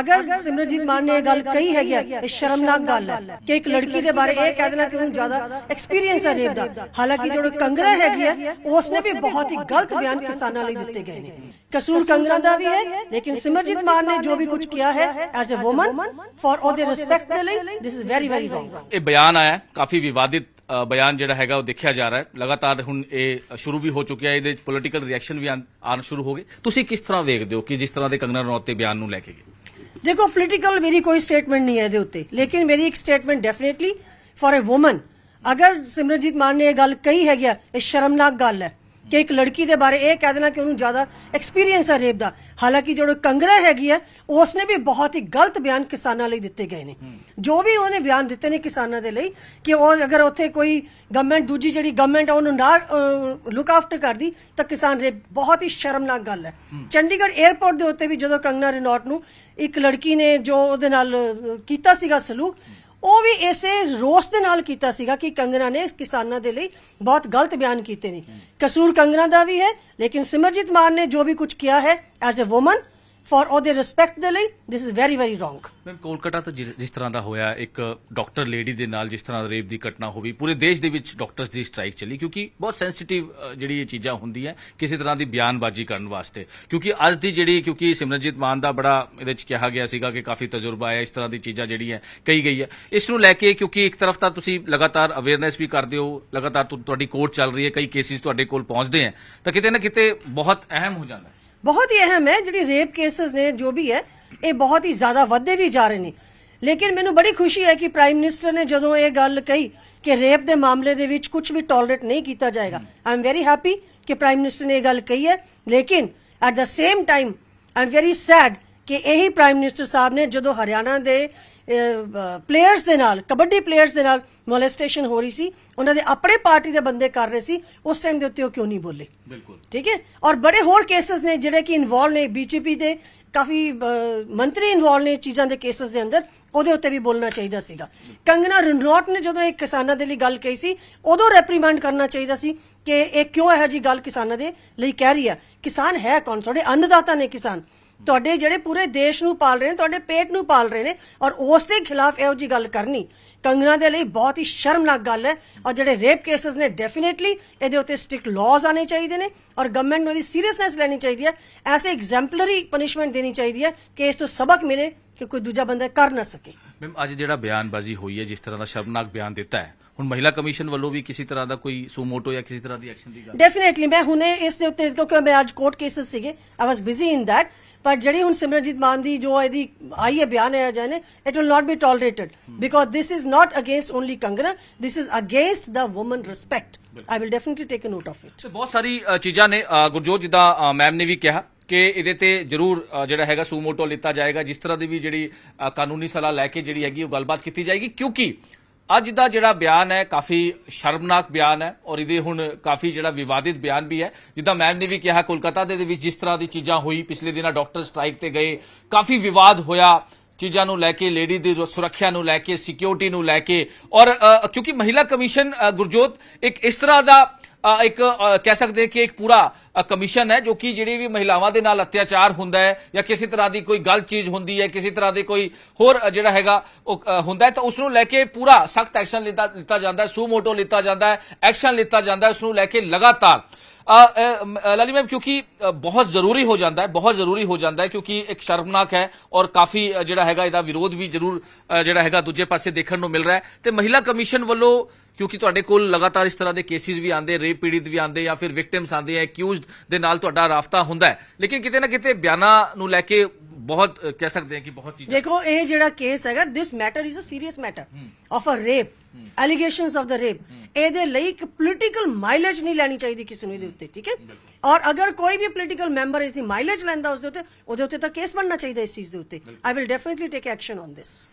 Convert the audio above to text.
ਅਗਰ ਸਿਮਰਜੀਤ ਮਾਨ ਨੇ ਇਹ ਗੱਲ ਕਹੀ ਹੈਗੀ ਇਹ ਸ਼ਰਮਨਾਕ ਗੱਲ ਹੈ ਕਿ ਇੱਕ ਲੜਕੀ ਦੇ ਬਾਰੇ ਇਹ ਕਹਿ ਦੇਣਾ ਕਿ ਉਹਨੂੰ ਜ਼ਿਆਦਾ ਐਕਸਪੀਰੀਅੰਸ ਹੈ ਰੇਪ ਦਾ ਹਾਲਾਂਕਿ ਜਿਹੜਾ ਕੰਗਰਾ ਹੈਗੀ ਹੈ ਉਸਨੇ ਵੀ ਬਹੁਤ ਹੀ ਗਲਤ ਬਿਆਨ ਕਿਸਾਨਾਂ ਲਈ ਦਿੱਤੇ ਗਏ ਨੇ ਕਸੂਰ ਕੰਗਰਾ ਦਾ ਵੀ ਹੈ ਲੇਕਿਨ ਸਿਮਰਜੀਤ ਮਾਨ ਨੇ ਜੋ ਵੀ ਕੁਝ ਕੀਤਾ ਹੈ ਐਜ਼ ਅ ਔਮਨ ਫॉर ਉਹਦੇ ਰਿਸਪੈਕਟ ਦੇ ਲਈ this is very very wrong ਇਹ ਬਿਆਨ ਆਇਆ ਕਾਫੀ ਵਿਵਾਦਿਤ ਬਿਆਨ ਜਿਹੜਾ ਹੈਗਾ ਉਹ ਦੇਖਿਆ ਜਾ ਰਿਹਾ ਹੈ ਲਗਾਤਾਰ ਹੁਣ ਇਹ ਸ਼ੁਰੂ ਵੀ ਹੋ ਚੁੱਕਿਆ ਹੈ ਇਹਦੇ ਪੋਲਿਟੀਕਲ ਰਿਐਕਸ਼ਨ ਵੀ ਆਨ ਸ਼ੁਰੂ ਹੋ ਗਏ ਤੁਸੀਂ ਕਿਸ ਤਰ੍ਹਾਂ ਵੇਖਦੇ ਹੋ ਕਿ ਜਿਸ ਤਰ੍ਹਾਂ ਦੇ ਕੰਗਨਾ ਰਣੌਤ ਤੇ ਬਿਆਨ ਨੂੰ ਲੈ ਕੇ ਗਏ ਦੇਖੋ ਪੋਲੀਟੀਕਲ ਮੇਰੀ ਕੋਈ ਸਟੇਟਮੈਂਟ ਨਹੀਂ ਹੈ ਇਹਦੇ ਉੱਤੇ ਲੇਕਿਨ ਮੇਰੀ ਇੱਕ statement definitely for a woman ਅਗਰ ਸਿਮਰਜੀਤ ਮਾਨ ਨੇ ਇਹ ਗੱਲ ਕਹੀ ਹੈਗੀ ਇਹ ਸ਼ਰਮਨਾਕ ਗੱਲ ਹੈ ਕਿ ਇੱਕ ਲੜਕੀ ਦੇ ਬਾਰੇ ਇਹ ਕਹਿ ਦੇਣਾ ਕਿ ਉਹਨੂੰ ਜ਼ਿਆਦਾ ਐਕਸਪੀਰੀਅੰਸ ਹੈ ਰੇਪ ਦਾ ਹਾਲਾਂਕਿ ਜਿਹੜਾ ਕੰਗਰਾ ਹੈਗੀ ਹੈ ਉਸ ਨੇ ਵੀ ਬਹੁਤ ਹੀ ਗਲਤ ਬਿਆਨ ਕਿਸਾਨਾਂ ਲਈ ਦਿੱਤੇ ਗਏ ਨੇ ਜੋ ਵੀ ਉਹਨੇ ਬਿਆਨ ਦਿੱਤੇ ਨੇ ਕਿਸਾਨਾਂ ਦੇ ਲਈ ਕਿ ਉਹ ਅਗਰ ਉੱਥੇ ਕੋਈ ਗਵਰਨਮੈਂਟ ਦੂਜੀ ਜਿਹੜੀ ਗਵਰਨਮੈਂਟ ਆ ਉਹਨੂੰ ਨਾ ਲੁੱਕ ਆਫਟਰ ਕਰਦੀ ਤਾਂ ਕਿਸਾਨ ਰੇਪ ਬਹੁਤ ਹੀ ਸ਼ਰਮਨਾਕ ਗੱਲ ਹੈ ਚੰਡੀਗੜ੍ਹ 에ਅਰਪੋਰਟ ਦੇ ਉੱਤੇ ਵੀ ਜਦੋਂ ਕੰਗਨਾ ਰਿਨੋਟ ਨੂੰ ਇੱਕ ਲੜਕੀ ਨੇ ਜੋ ਉਹਦੇ ਨਾਲ ਕੀਤਾ ਸੀਗਾ ਸਲੂਕ ਉਹ ਵੀ ਇਸੇ ਰੋਸ ਦੇ ਨਾਲ ਕੀਤਾ ਸੀਗਾ ਕਿ ਕੰਗਨਾ ਨੇ ਕਿਸਾਨਾਂ ਦੇ ਲਈ ਬਹੁਤ ਗਲਤ ਬਿਆਨ ਕੀਤੇ ਨੇ ਕਸੂਰ ਕੰਗਨਾ ਦਾ ਵੀ ਹੈ ਲੇਕਿਨ ਸਿਮਰਜੀਤ ਮਾਨ ਨੇ ਜੋ ਵੀ ਕੁਝ ਕੀਤਾ ਹੈ ਐਜ਼ ਅ ਔਮਨ ਫॉर ਦੇ ਰਿਸਪੈਕਟ ਦੇ ਲਈ this is very very wrong ma'am Kolkata ਤੋਂ ਜਿਸ ਤਰ੍ਹਾਂ ਦਾ ਹੋਇਆ ਇੱਕ ਡਾਕਟਰ ਲੇਡੀ ਦੇ ਨਾਲ ਜਿਸ ਤਰ੍ਹਾਂ ਰੇਪ ਦੀ ਘਟਨਾ ਹੋਈ ਪੂਰੇ ਦੇਸ਼ ਦੇ ਵਿੱਚ ਡਾਕਟਰਸ ਦੀ ਸਟ੍ਰਾਈਕ ਚੱਲੀ ਕਿਉਂਕਿ ਬਹੁਤ ਸੈਂਸਿਟਿਵ ਜਿਹੜੀ ਇਹ ਚੀਜ਼ਾਂ ਹੁੰਦੀ ਹੈ ਕਿਸੇ ਤਰ੍ਹਾਂ ਦੀ ਬਿਆਨਬਾਜ਼ੀ ਕਰਨ ਵਾਸਤੇ ਕਿਉਂਕਿ ਅੱਜ ਦੀ ਜਿਹੜੀ ਕਿਉਂਕਿ ਸਿਮਰਜੀਤ ਮਾਨ ਦਾ ਬੜਾ ਇਹਦੇ ਵਿੱਚ ਕਿਹਾ ਗਿਆ ਸੀਗਾ ਕਿ ਕਾਫੀ ਤਜਰਬਾ ਆਇਆ ਇਸ ਤਰ੍ਹਾਂ ਦੀ ਚੀਜ਼ਾਂ ਜਿਹੜੀ ਹੈ ਕਹੀ ਗਈ ਹੈ ਇਸ ਨੂੰ ਲੈ ਕੇ ਕਿਉਂਕਿ ਇੱਕ ਤਰਫ ਤਾਂ ਤੁਸੀਂ ਲਗਾਤਾਰ ਅਵੇਅਰਨੈਸ ਵੀ ਕਰਦੇ ਹੋ ਲਗਾਤਾਰ ਤੁਹਾਡੀ ਕੋਰਟ ਚੱਲ ਰਹੀ ਹੈ ਕਈ ਕੇਸਿਸ ਤੁਹਾਡੇ ਕੋਲ ਪਹੁੰਚਦੇ ਆ ਤਾਂ ਕਿਤੇ ਨਾ ਕਿਤੇ ਬਹੁਤ ਅਹਿਮ ਹੋ ਜਾਂਦਾ ਹੈ ਬਹੁਤ ਹੀ ਅਹਿਮ ਹੈ ਜਿਹੜੀ ਰੇਪ ਕੇਸਸ ਨੇ ਜੋ ਵੀ ਹੈ ਇਹ ਬਹੁਤ ਹੀ ਜ਼ਿਆਦਾ ਵੱਧਦੇ ਵੀ ਜਾ ਰਹੇ ਨੇ ਲੇਕਿਨ ਮੈਨੂੰ ਬੜੀ ਖੁਸ਼ੀ ਹੈ ਕਿ ਪ੍ਰਾਈਮ ਮਿਨਿਸਟਰ ਨੇ ਜਦੋਂ ਇਹ ਗੱਲ ਕਹੀ ਕਿ ਰੇਪ ਦੇ ਮਾਮਲੇ ਦੇ ਵਿੱਚ ਕੁਝ ਵੀ ਟੋਲਰੇਟ ਨਹੀਂ ਕੀਤਾ ਜਾਏਗਾ ਆਮ ਵੈਰੀ ਹੈਪੀ ਕਿ ਪ੍ਰਾਈਮ ਮਿਨਿਸਟਰ ਨੇ ਇਹ ਗੱਲ ਕਹੀ ਹੈ ਲੇਕਿਨ at the same time I'm very sad ਕਿ ਇਹੀ ਪ੍ਰਾਈਮ ਮਿਨਿਸਟਰ ਸਾਹਿਬ ਨੇ ਜਦੋਂ ਹਰਿਆਣਾ ਦੇ ਪਲੇਅਰਸ ਦੇ ਨਾਲ ਕਬੱਡੀ ਪਲੇਅਰਸ ਦੇ ਨਾਲ ਮੋਲੈਸਟੇਸ਼ਨ ਹੋ ਰਹੀ ਸੀ ਉਹਨਾਂ ਦੇ ਆਪਣੇ ਪਾਰਟੀ ਦੇ ਬੰਦੇ ਕਰ ਰਹੇ ਸੀ ਉਸ ਟਾਈਮ ਦੇ ਉੱਤੇ ਉਹ ਕਿਉਂ ਨਹੀਂ ਬੋਲੇ ਬਿਲਕੁਲ ਠੀਕ ਹੈ ਔਰ ਬੜੇ ਹੋਰ ਕੇਸਸ ਨੇ ਜਿਹੜੇ ਕਿ ਇਨਵੋਲ ਨੇ ਬੀਜੇਪੀ ਦੇ ਕਾਫੀ ਮੰਤਰੀ ਇਨਵੋਲ ਨੇ ਚੀਜ਼ਾਂ ਦੇ ਕੇਸਸ ਦੇ ਅੰਦਰ ਉਹਦੇ ਉੱਤੇ ਵੀ ਬੋਲਣਾ ਚਾਹੀਦਾ ਸੀਗਾ ਕੰਗਨਾ ਰਨੋਟ ਨੇ ਜਦੋਂ ਇੱਕ ਕਿਸਾਨਾਂ ਦੇ ਲਈ ਗੱਲ ਕਹੀ ਸੀ ਉਦੋਂ ਰੈਪਰੀਮੈਂਡ ਕਰਨਾ ਚਾਹੀਦਾ ਸੀ ਕਿ ਇਹ ਕਿਉਂ ਇਹੋ ਜੀ ਗੱਲ ਕਿਸਾਨਾਂ ਦੇ ਲਈ ਕਹਿ ਰਹੀ ਆ ਕਿਸਾਨ ਹੈ ਕੌਣ ਤੁਹਾਡੇ ਅੰਨਦਾਤਾ ਨੇ ਕਿਸਾਨ ਤੁਹਾਡੇ ਜਿਹੜੇ ਪੂਰੇ ਦੇਸ਼ ਨੂੰ ਪਾਲ ਰਹੇ ਨੇ ਤੁਹਾਡੇ ਪੇਟ ਨੂੰ ਪਾਲ ਰਹੇ ਨੇ ਔਰ ਉਸ ਦੇ ਖਿਲਾਫ ਇਹੋ ਜੀ ਗੱਲ ਕਰਨੀ ਕੰਗਨਾ ਦੇ ਲਈ ਬਹੁਤ ਹੀ ਸ਼ਰਮਨਾਕ ਗੱਲ ਹੈ ਔਰ ਜਿਹੜੇ ਰੇਪ ਕੇਸਸ ਨੇ ਡੈਫੀਨਿਟਲੀ ਇਹਦੇ ਉੱਤੇ ਸਟ੍ਰਿਕਟ ਲਾਜ਼ ਆਣੇ ਚਾਹੀਦੇ ਨੇ ਔਰ ਗਵਰਨਮੈਂਟ ਨੂੰ ਇਹਦੀ ਸੀਰੀਅਸਨੈਸ ਲੈਣੀ ਚਾਹੀਦੀ ਹੈ ਐਸੇ ਐਗਜ਼ੈਂਪਲਰੀ ਪਨਿਸ਼ਮੈਂਟ ਦੇਣੀ ਚਾਹੀਦੀ ਹੈ ਕਿ ਇਸ ਤੋਂ ਸਬਕ ਮਿਲੇ ਕਿ ਕੋਈ ਦੂਜਾ ਬੰਦਾ ਕਰ ਨਾ ਸਕੇ ਮੈਮ ਅੱਜ ਜਿਹੜਾ ਬਿਆਨਬਾਜ਼ੀ ਹੋਈ ਹੈ ਜਿਸ ਤਰ੍ਹਾਂ ਦਾ ਸ਼ਰਮਨਾਕ ਬਿਆਨ ਦਿੱਤਾ ਹੈ ਹੁਣ ਮਹਿਲਾ ਕਮਿਸ਼ਨ ਵੱਲੋਂ ਵੀ ਕਿਸੇ ਤਰ੍ਹਾਂ ਦਾ ਕੋਈ ਸੂਮੋਟੋ ਜਾਂ ਕਿਸੇ ਤਰ੍ਹਾਂ ਦੀ ਐਕਸ਼ਨ ਦੀ ਗੱਲ ਡੈਫੀਨਿਟਲੀ ਮੈਂ ਹੁਣੇ ਇਸ ਦੇ ਉੱਤੇ ਕਿਉਂਕਿ ਮੈਂ ਅੱਜ ਕੋਰਟ ਕੇਸਸ ਸੀਗੇ ਆਈ ਵਾਸ ਬਿਜ਼ੀ ਇਨ ਥੈਟ ਪਰ ਜਿਹੜੀ ਹੁਣ ਸਿਮਰਨਜੀਤ ਮਾਨ ਦੀ ਜੋ ਇਹਦੀ ਆਈ ਹੈ ਬਿਆਨ ਹੈ ਨੇ it will not be tolerated because this is not against only Kangana this is against the woman respect I will definitely take a note of it ਬਹੁਤ ਸਾਰੀ ਚੀਜ਼ਾਂ ਨੇ ਗੁਰਜੋਤ ਜਿੱਦਾਂ ਮੈਮ ਨੇ ਵੀ ਕਿਹਾ ਕਿ ਇਹਦੇ ਤੇ ਜ਼ਰੂਰ ਜਿਹੜਾ ਹੈਗਾ ਸੂਮੋਟੋ ਲਿੱਤਾ ਜਾਏਗਾ ਜਿਸ ਤਰ੍ਹਾਂ ਦੀ ਵੀ ਜਿਹੜੀ ਕਾਨੂੰਨੀ ਸਲਾਹ ਲੈ ਕੇ ਜਿਹੜੀ ਹੈਗੀ ਉਹ ਗੱਲਬਾਤ ਕੀਤੀ ਜਾਏਗੀ ਕਿਉਂਕਿ ਅੱਜ ਦਾ ਜਿਹੜਾ ਬਿਆਨ ਹੈ ਕਾਫੀ ਸ਼ਰਮਨਾਕ ਬਿਆਨ ਹੈ ਔਰ ਇਹਦੇ ਹੁਣ ਕਾਫੀ ਜਿਹੜਾ ਵਿਵਾਦਿਤ ਬਿਆਨ ਵੀ ਹੈ ਜਿੱਦਾਂ ਮੈਮ ਨੇ ਵੀ ਕਿਹਾ ਕੋਲਕਾਤਾ ਦੇ ਵਿੱਚ ਜਿਸ ਤਰ੍ਹਾਂ ਦੀ ਚੀਜ਼ਾਂ ਹੋਈ ਪਿਛਲੇ ਦਿਨਾਂ ਡਾਕਟਰ ਸਟ੍ਰਾਈਕ ਤੇ ਗਏ ਕਾਫੀ ਵਿਵਾਦ ਹੋਇਆ ਚੀਜ਼ਾਂ ਨੂੰ ਲੈ ਕੇ ਲੇਡੀ ਦੀ ਸੁਰੱਖਿਆ ਨੂੰ ਲੈ ਕੇ ਸਿਕਿਉਰਿਟੀ ਨੂੰ ਲੈ ਕੇ ਔਰ ਕਿਉਂਕਿ ਮਹਿਲਾ ਕਮਿਸ਼ਨ ਗੁਰਜੋਤ ਇੱਕ ਇਸ ਤਰ੍ਹਾਂ ਦਾ ਇੱਕ ਕਹਿ ਸਕਦੇ ਕਿ ਇੱਕ ਪੂਰਾ ਕਮਿਸ਼ਨ ਹੈ ਜੋ ਕਿ ਜਿਹੜੀ ਵੀ ਮਹਿਲਾਵਾਂ ਦੇ ਨਾਲ ਅਤਿਆਚਾਰ ਹੁੰਦਾ ਹੈ ਜਾਂ ਕਿਸੇ ਤਰ੍ਹਾਂ ਦੀ ਕੋਈ ਗਲਤ ਚੀਜ਼ ਹੁੰਦੀ ਹੈ ਕਿਸੇ ਤਰ੍ਹਾਂ ਦੇ ਕੋਈ ਹੋਰ ਜਿਹੜਾ ਹੈਗਾ ਉਹ ਹੁੰਦਾ ਹੈ ਤਾਂ ਉਸ ਨੂੰ ਲੈ ਕੇ ਪੂਰਾ ਸਖਤ ਐਕਸ਼ਨ ਲਿੱਤਾ ਜਾਂਦਾ ਹੈ ਸੂ ਮੋਟੋ ਲਿੱਤਾ ਜਾਂਦਾ ਹੈ ਐਕਸ਼ਨ ਲਿੱਤਾ ਜਾਂਦਾ ਹੈ ਉਸ ਨੂੰ ਲੈ ਕੇ ਲਗਾਤਾਰ ਲਾਲੀ ਮੈਮ ਕਿਉਂਕਿ ਬਹੁਤ ਜ਼ਰੂਰੀ ਹੋ ਜਾਂਦਾ ਹੈ ਬਹੁਤ ਜ਼ਰੂਰੀ ਹੋ ਜਾਂਦਾ ਹੈ ਕਿਉਂਕਿ ਇੱਕ ਸ਼ਰਮਨਾਕ ਹੈ ਔਰ ਕਾਫੀ ਜਿਹੜਾ ਹੈਗਾ ਇਹਦਾ ਵਿਰੋਧ ਵੀ ਜ਼ਰੂਰ ਜਿਹੜਾ ਹੈਗਾ ਦੂਜੇ ਪਾਸੇ ਦੇਖਣ ਨੂੰ ਮਿਲ ਰਿਹਾ ਹੈ ਤੇ ਮਹਿਲਾ ਕਮਿਸ਼ਨ ਵੱਲੋਂ ਕਿਉਂਕਿ ਤੁਹਾਡੇ ਕੋਲ ਲਗਾਤਾਰ ਇਸ ਤਰ੍ਹਾਂ ਦੇ ਕੇਸਿਸ ਵੀ ਆਉਂਦੇ ਰੇਪ ਪੀੜਿਤ ਵੀ ਆਉਂਦੇ ਜਾਂ ਫਿਰ ਵਿਕਟਿਮਸ ਆਉਂਦੇ ਐ ਅਕਿਊਜ਼ਡ ਦੇ ਨਾਲ ਤੁਹਾਡਾ ਰਾਫਤਾ ਹੁੰਦਾ ਹੈ ਲੇਕਿਨ ਕਿਤੇ ਨਾ ਕਿਤੇ ਬਿਆਨਾਂ ਨੂੰ ਲੈ ਕੇ ਬਹੁਤ ਕਹਿ ਸਕਦੇ ਆ ਕਿ ਬਹੁਤ ਚੀਜ਼ਾਂ ਦੇਖੋ ਇਹ ਜਿਹੜਾ ਕੇਸ ਹੈਗਾ this matter is a serious matter of a rape allegations of the rape ਇਹਦੇ ਲਈ ਇੱਕ ਪੋਲੀਟੀਕਲ ਮਾਈਲੇਜ ਨਹੀਂ ਲੈਣੀ ਚਾਹੀਦੀ ਕਿਸੇ ਨੂੰ ਇਹਦੇ ਉੱਤੇ ਠੀਕ ਹੈ ਔਰ ਅਗਰ ਕੋਈ ਵੀ ਪੋਲੀਟੀਕਲ ਮੈਂਬਰ ਇਸ ਦੀ ਮਾਈਲੇਜ ਲੈਂਦਾ ਉਸ ਦੇ ਉੱਤੇ ਉਹਦੇ ਉੱਤੇ ਤਾਂ ਕੇਸ ਬਣਨਾ ਚਾਹੀਦਾ ਇਸ ਚੀਜ਼ ਦੇ ਉੱਤੇ I will definitely take action on this